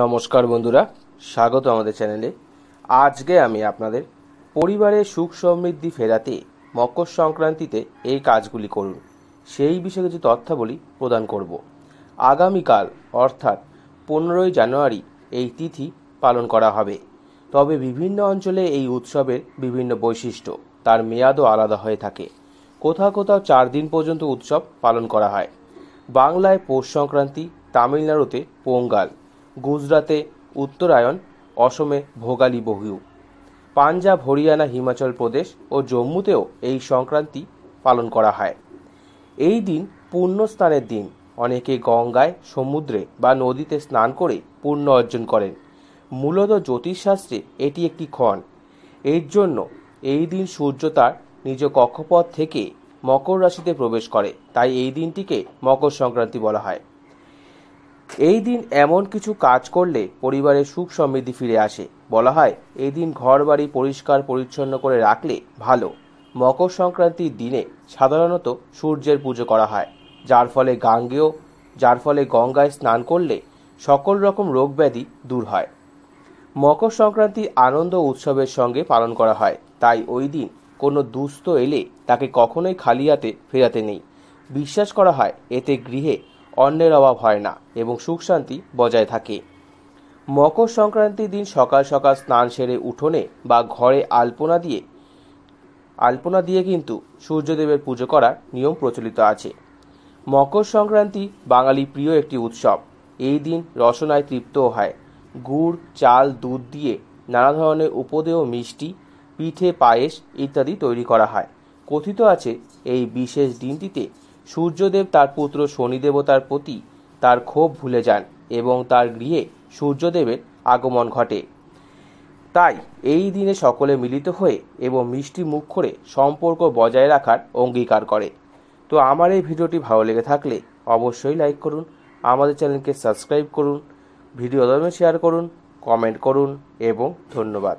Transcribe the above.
নমস্কার বন্ধুরা স্বাগত আমাদের চ্যানেলে আজকে আমি আপনাদের পরিবারে সুখ সমৃদ্ধি ফেরাতে মকর সংক্রান্তিতে এই কাজগুলি করুন সেই বিষয়ে কিছু তথ্যাবলী প্রদান করব আগামীকাল অর্থাৎ পনেরোই জানুয়ারি এই তিথি পালন করা হবে তবে বিভিন্ন অঞ্চলে এই উৎসবের বিভিন্ন বৈশিষ্ট্য তার মেয়াদও আলাদা হয়ে থাকে কোথাও কোথাও চার দিন পর্যন্ত উৎসব পালন করা হয় বাংলায় পৌষ সংক্রান্তি তামিলনাড়ুতে পোঙ্গাল গুজরাতে উত্তরায়ণ অসমে ভোগালী বহু পাঞ্জাব হরিয়ানা হিমাচল প্রদেশ ও জম্মুতেও এই সংক্রান্তি পালন করা হয় এই দিন পুণ্যস্নানের দিন অনেকে গঙ্গায় সমুদ্রে বা নদীতে স্নান করে পুণ্য অর্জন করেন মূলত জ্যোতিষশাস্ত্রে এটি একটি ক্ষণ এর জন্য এই দিন সূর্য তার নিজ কক্ষপথ থেকে মকর রাশিতে প্রবেশ করে তাই এই দিনটিকে মকর সংক্রান্তি বলা হয় এই দিন এমন কিছু কাজ করলে পরিবারের সুখ সমৃদ্ধি ফিরে আসে বলা হয় এই দিন ঘর বাড়ি পরিষ্কার পরিচ্ছন্ন করে রাখলে ভালো মকর সংক্রান্তির দিনে সাধারণত সূর্যের পুজো করা হয় যার ফলে গাঙ্গেয় যার ফলে গঙ্গায় স্নান করলে সকল রকম রোগ ব্যাধি দূর হয় মকর সংক্রান্তি আনন্দ উৎসবের সঙ্গে পালন করা হয় তাই ওই দিন কোনো দুস্থ এলে তাকে কখনোই খালি হাতে ফেরাতে নেই বিশ্বাস করা হয় এতে গৃহে অন্যের অভাব হয় না এবং সুখ শান্তি বজায় থাকে মকর সংক্রান্তির দিন সকাল সকাল স্নান সেরে উঠোনে বা ঘরে আলপনা দিয়ে আলপনা দিয়ে কিন্তু সূর্যদেবের পুজো করার নিয়ম প্রচলিত আছে মকর সংক্রান্তি বাঙালি প্রিয় একটি উৎসব এই দিন রসনায় তৃপ্ত হয় গুড় চাল দুধ দিয়ে নানা ধরনের উপদেয় মিষ্টি পিঠে পায়েস ইত্যাদি তৈরি করা হয় কথিত আছে এই বিশেষ দিনটিতে সূর্যদেব তার পুত্র শনি দেবতার প্রতি তার ক্ষোভ ভুলে যান এবং তার গৃহে সূর্যদেবের আগমন ঘটে তাই এই দিনে সকলে মিলিত হয়ে এবং মিষ্টি মুখ করে সম্পর্ক বজায় রাখার অঙ্গীকার করে তো আমার এই ভিডিওটি ভালো লেগে থাকলে অবশ্যই লাইক করুন আমাদের চ্যানেলকে সাবস্ক্রাইব করুন ভিডিও দরমে শেয়ার করুন কমেন্ট করুন এবং ধন্যবাদ